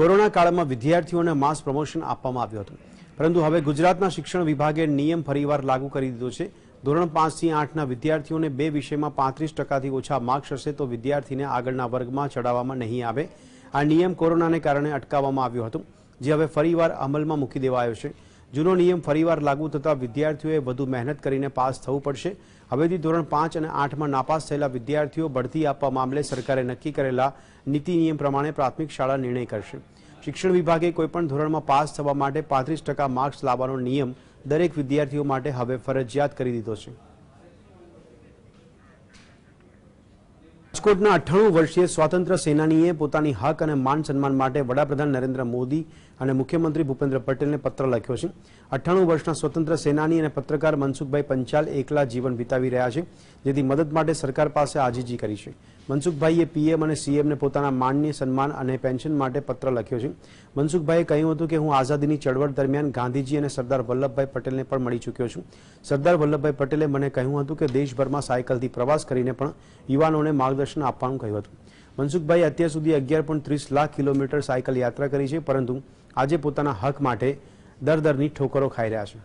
corona કાળમાં વિદ્યાર્થીઓને mass promotion આપવામાં આવ્યું હતું પરંતુ હવે ગુજરાતના શિક્ષણ વિભાગે નિયમ ફરીવાર લાગુ કરી દીધો છે ધોરણ પાંચથી આઠના વિદ્યાર્થીઓને બે વિષયમાં પાંત્રીસ ટકાથી ઓછા માર્ક્સ હશે તો વિદ્યાર્થીને આગળના વર્ગમાં ચડાવવામાં નહીં આવે આ નિયમ કોરોનાને કારણે અટકાવવામાં આવ્યો હતો જે હવે ફરીવાર અમલમાં મૂકી દેવાયો છે જૂનો નિયમ ફરીવાર લાગુ થતાં વિદ્યાર્થીઓએ વધુ મહેનત કરીને પાસ થવું પડશે હવેથી ધોરણ પાંચ અને આઠમાં નાપાસ થયેલા વિદ્યાર્થીઓ બઢતી આપવા મામલે સરકારે નક્કી કરેલા નીતિ નિયમ પ્રમાણે પ્રાથમિક શાળા નિર્ણય કરશે શિક્ષણ વિભાગે કોઈપણ ધોરણમાં પાસ થવા માટે પાંત્રીસ ટકા માર્ક્સ લાવવાનો નિયમ દરેક વિદ્યાર્થીઓ માટે હવે ફરજિયાત કરી દીધો છે રાજકોટના અઠ્ઠાણું વર્ષીય સ્વાતંત્ર્ય સેનાનીએ પોતાની હક અને માન સન્માન માટે વડાપ્રધાન નરેન્દ્ર મોદી અને મુખ્યમંત્રી ભૂપેન્દ્ર પટેલને પત્ર લખ્યો છે અઠ્ઠાણું વર્ષના સ્વતંત્ર સેનાની અને પત્રકાર મનસુખભાઈ પંચાલ એકલા જીવન વિતાવી રહ્યા છે જેથી મદદ માટે સરકાર પાસે આજીજી કરી છે મનસુખભાઈએ પીએમ અને સીએમને પોતાના માનની સન્માન અને પેન્શન માટે પત્ર લખ્યો છે મનસુખભાઈએ કહ્યું હતું કે હું આઝાદીની ચળવળ દરમિયાન ગાંધીજી અને સરદાર વલ્લભભાઈ પટેલને પણ મળી ચૂક્યો છું સરદાર વલ્લભભાઈ પટેલે મને કહ્યું હતું કે દેશભરમાં સાયકલથી પ્રવાસ કરીને પણ યુવાનોને માર્ગ માર્ગદર્શન આપવાનું કહ્યું હતું મનસુખભાઈ અત્યાર સુધી અગિયાર પોઈન્ટ ત્રીસ લાખ કિલોમીટર સાયકલ યાત્રા કરી છે પરંતુ આજે પોતાના હક માટે દર દરની ઠોકરો ખાઈ રહ્યા છે